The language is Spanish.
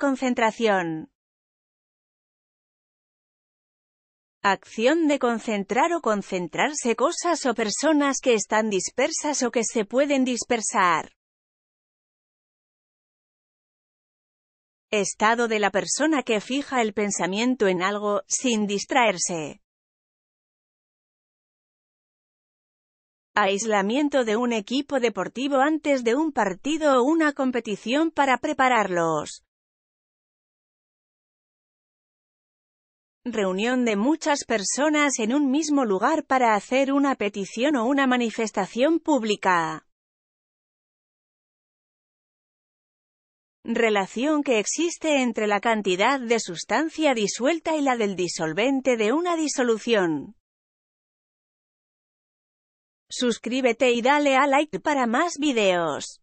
Concentración. Acción de concentrar o concentrarse cosas o personas que están dispersas o que se pueden dispersar. Estado de la persona que fija el pensamiento en algo, sin distraerse. Aislamiento de un equipo deportivo antes de un partido o una competición para prepararlos. reunión de muchas personas en un mismo lugar para hacer una petición o una manifestación pública. Relación que existe entre la cantidad de sustancia disuelta y la del disolvente de una disolución. Suscríbete y dale a like para más videos.